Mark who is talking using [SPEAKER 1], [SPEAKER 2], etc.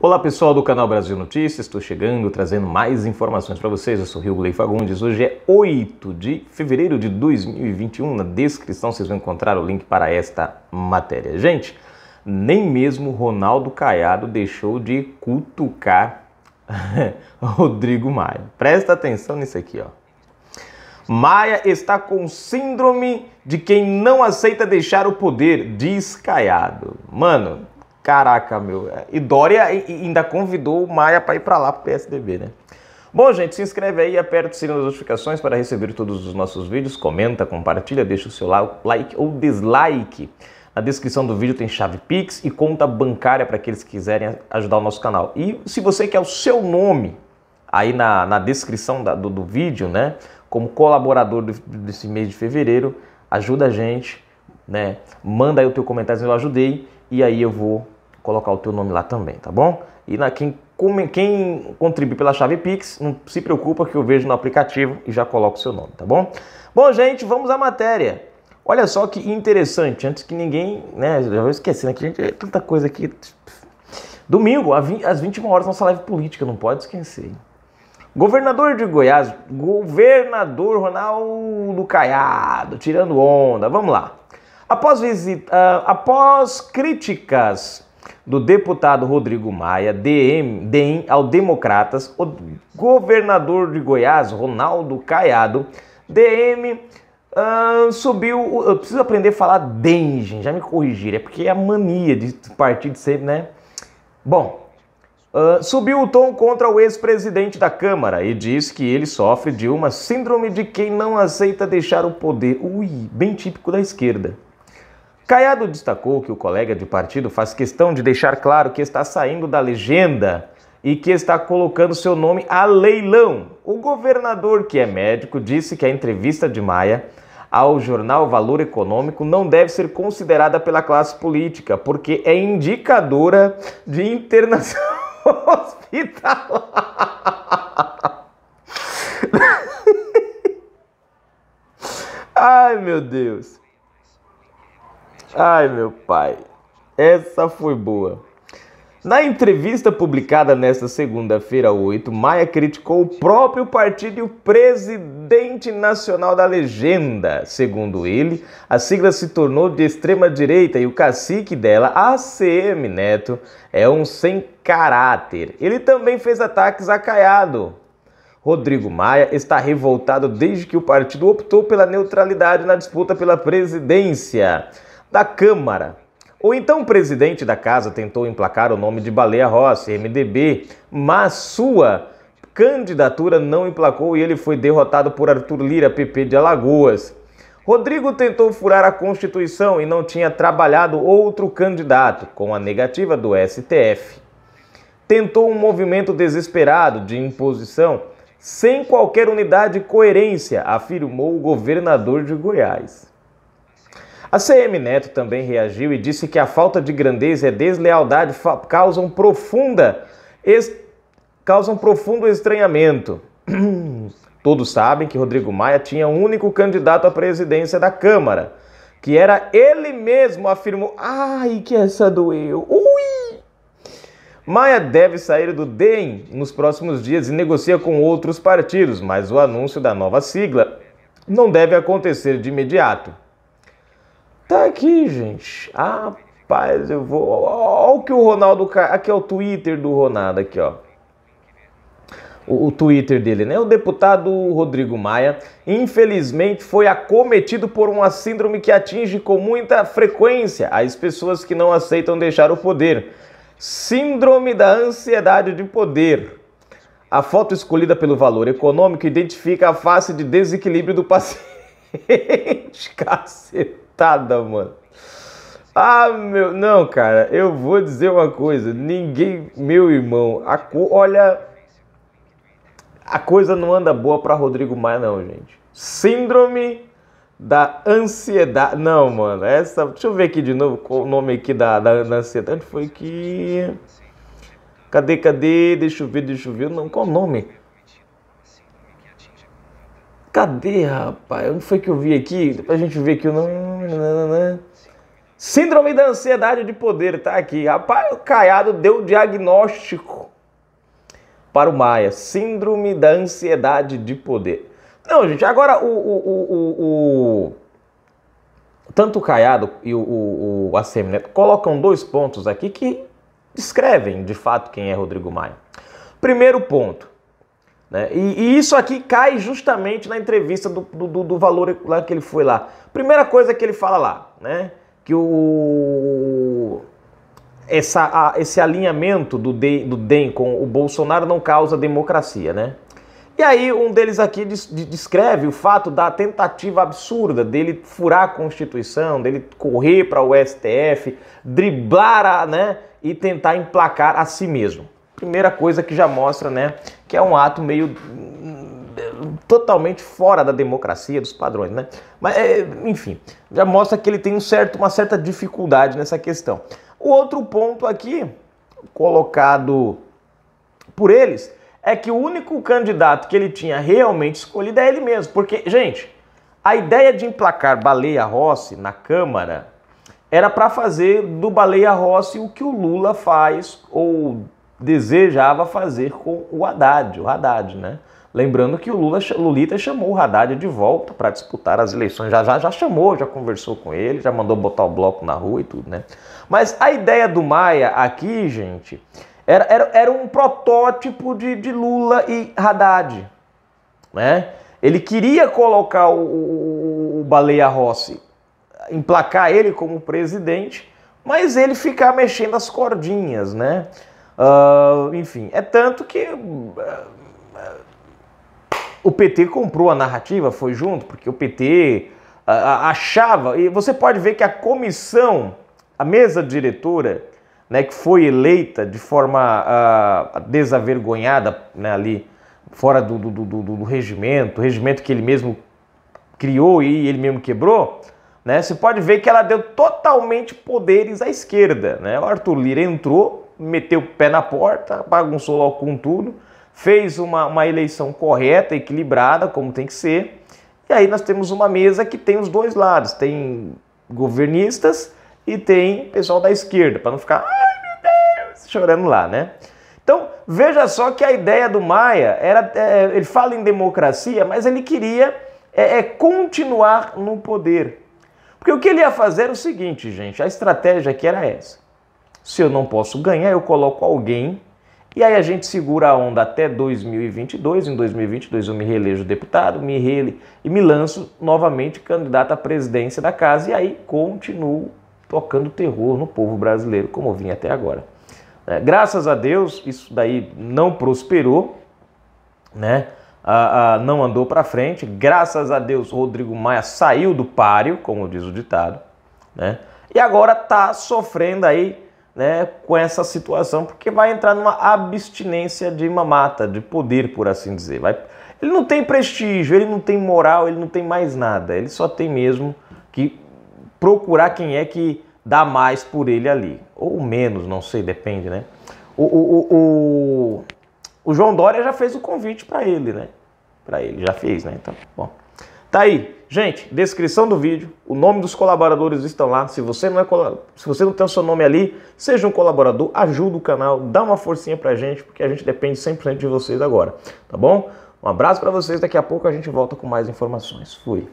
[SPEAKER 1] Olá pessoal do canal Brasil Notícias, estou chegando trazendo mais informações para vocês. Eu sou Rio Glei Fagundes. Hoje é 8 de fevereiro de 2021. Na descrição vocês vão encontrar o link para esta matéria. Gente, nem mesmo Ronaldo Caiado deixou de cutucar Rodrigo Maia. Presta atenção nisso aqui, ó. Maia está com síndrome de quem não aceita deixar o poder, diz Caiado. Mano, Caraca, meu. E Dória ainda convidou o Maia para ir para lá, para o PSDB, né? Bom, gente, se inscreve aí, aperta o sininho das notificações para receber todos os nossos vídeos, comenta, compartilha, deixa o seu like ou dislike. Na descrição do vídeo tem chave Pix e conta bancária para aqueles que quiserem ajudar o nosso canal. E se você quer o seu nome aí na, na descrição da, do, do, vídeo, né, como colaborador do, desse mês de fevereiro, ajuda a gente, né, manda aí o teu comentário eu ajudei e aí eu vou colocar o teu nome lá também, tá bom? E na, quem, quem contribui pela chave Pix, não se preocupa que eu vejo no aplicativo e já coloco o seu nome, tá bom? Bom, gente, vamos à matéria. Olha só que interessante, antes que ninguém, né, já vou esquecendo né, aqui, gente, é tanta coisa aqui. Domingo, às 21 horas, nossa live política, não pode esquecer. Governador de Goiás, governador Ronaldo Caiado, tirando onda, vamos lá. Após, visita, uh, após críticas do deputado Rodrigo Maia, DM, DEM, ao Democratas, o governador de Goiás, Ronaldo Caiado, DM uh, subiu. Eu preciso aprender a falar DEM, gente, já me corrigir, é porque é a mania de partido sempre, né? Bom, Uh, subiu o tom contra o ex-presidente da Câmara e diz que ele sofre de uma síndrome de quem não aceita deixar o poder. Ui, bem típico da esquerda. Caiado destacou que o colega de partido faz questão de deixar claro que está saindo da legenda e que está colocando seu nome a leilão. O governador, que é médico, disse que a entrevista de Maia ao jornal Valor Econômico não deve ser considerada pela classe política, porque é indicadora de internação hospitalar. Ai, meu Deus. Ai, meu pai, essa foi boa. Na entrevista publicada nesta segunda-feira, 8, Maia criticou o próprio partido e o presidente nacional da legenda. Segundo ele, a sigla se tornou de extrema-direita e o cacique dela, ACM Neto, é um sem caráter. Ele também fez ataques a Caiado. Rodrigo Maia está revoltado desde que o partido optou pela neutralidade na disputa pela presidência da Câmara. O então presidente da casa tentou emplacar o nome de Baleia Rossi, MDB, mas sua candidatura não emplacou e ele foi derrotado por Arthur Lira, PP de Alagoas. Rodrigo tentou furar a Constituição e não tinha trabalhado outro candidato, com a negativa do STF. Tentou um movimento desesperado de imposição, sem qualquer unidade e coerência, afirmou o governador de Goiás. A CM Neto também reagiu e disse que a falta de grandeza e deslealdade causam profunda causam profundo estranhamento. Todos sabem que Rodrigo Maia tinha um único candidato à presidência da Câmara, que era ele mesmo, afirmou. Ai, que essa doeu. Ui! Maia deve sair do DEM nos próximos dias e negocia com outros partidos, mas o anúncio da nova sigla não deve acontecer de imediato. Tá aqui, gente. Rapaz, eu vou. Olha o que o Ronaldo. Aqui é o Twitter do Ronaldo, aqui, ó o, Twitter dele, né? O deputado Rodrigo Maia, infelizmente, foi acometido por uma síndrome que atinge com muita frequência as pessoas que não aceitam deixar o poder. Síndrome da ansiedade de poder. A foto escolhida pelo valor econômico identifica a face de desequilíbrio do paciente gente, cacetada, mano. Ah, meu. Não, cara, eu vou dizer uma coisa. Ninguém. Meu irmão, a co... olha. A coisa não anda boa para Rodrigo Maia, não, gente. Síndrome da ansiedade. Não, mano, essa. Deixa eu ver aqui de novo qual o nome aqui da, da, da ansiedade. Foi que. Cadê, cadê? Deixa eu ver, deixa eu ver. Não, qual o nome? Cadê, rapaz? Onde foi que eu vi aqui? Depois a gente vê aqui o nome. Síndrome da ansiedade de poder, tá aqui. Rapaz, o Caiado deu o diagnóstico para o Maia. Síndrome da ansiedade de poder. Não, gente, agora o. o, o, o tanto o Caiado e o, o, o Neto né, colocam dois pontos aqui que descrevem de fato quem é Rodrigo Maia. Primeiro ponto: né? E, e, isso aqui cai justamente na entrevista do, do, do, valor lá que ele foi lá. Primeira coisa que ele fala lá, né? Que o essa, a, esse alinhamento do, de, do DEM com o Bolsonaro não causa democracia, né? E aí um deles aqui descreve o fato da tentativa absurda dele furar a Constituição, dele correr para o STF, driblar a, né, e tentar emplacar a si mesmo primeira coisa que já mostra, né, que é um ato meio totalmente fora da democracia, dos padrões, né? Mas, é, enfim, já mostra que ele tem um certo, uma certa dificuldade nessa questão. O outro ponto aqui, colocado por eles, é que o único candidato que ele tinha realmente escolhido é ele mesmo. Porque, gente, a ideia de emplacar Baleia Rossi na Câmara era para fazer do Baleia Rossi o que o Lula faz, ou desejava fazer com o Haddad, o Haddad, né? Lembrando que o Lula, Lulita chamou o Haddad de volta para disputar as eleições. Já, já, já chamou, já conversou com ele, já mandou botar o bloco na rua e tudo, né? Mas a ideia do Maia aqui, gente, era, era, era um protótipo de, de Lula e Haddad, né? Ele queria colocar o, o, o Baleia Rossi, emplacar ele como presidente, mas ele ficar mexendo as cordinhas, né? Uh, enfim, é tanto que uh, o PT comprou a narrativa, foi junto, porque o PT uh, achava, e você pode ver que a comissão, a mesa diretora, né, que foi eleita de forma ah, desavergonhada né, ali, fora do, do, do, do regimento, o regimento que ele mesmo criou e ele mesmo quebrou, né, você pode ver que ela deu totalmente poderes à esquerda. Né? O Arthur Lira entrou meteu o pé na porta, bagunçou logo com tudo, fez uma, uma eleição correta, equilibrada, como tem que ser. E aí nós temos uma mesa que tem os dois lados, tem governistas e tem pessoal da esquerda, para não ficar, ai meu Deus, chorando lá, né? Então, veja só que a ideia do Maia era. É, ele fala em democracia, mas ele queria é, é, continuar no poder. Porque o que ele ia fazer era o seguinte, gente: a estratégia aqui era essa. Se eu não posso ganhar, eu coloco alguém. E aí a gente segura a onda até 2022. Em 2022 eu me reelejo deputado, me reele e me lanço novamente candidato à presidência da casa. E aí continuo tocando terror no povo brasileiro, como eu vim até agora. É, graças a Deus, isso daí não prosperou, né? a não andou para frente. Graças a Deus, Rodrigo Maia saiu do páreo, como diz o ditado, né? E agora tá sofrendo aí né, com essa situação, porque vai entrar numa abstinência de mamata, de poder, por assim dizer. Vai... Ele não tem prestígio, ele não tem moral, ele não tem mais nada. Ele só tem mesmo que procurar quem é que dá mais por ele ali. Ou menos, não sei, depende, né? O, o, o, o João Dória já fez o convite para ele, né? Para ele, já fez, né? Então, bom. Tá aí. Gente, descrição do vídeo, o nome dos colaboradores estão lá. Se você não é se você não tem o seu nome ali, seja um colaborador, ajuda o canal, dá uma forcinha pra gente, porque a gente depende 100% de vocês agora, tá bom? Um abraço para vocês, daqui a pouco a gente volta com mais informações. Fui.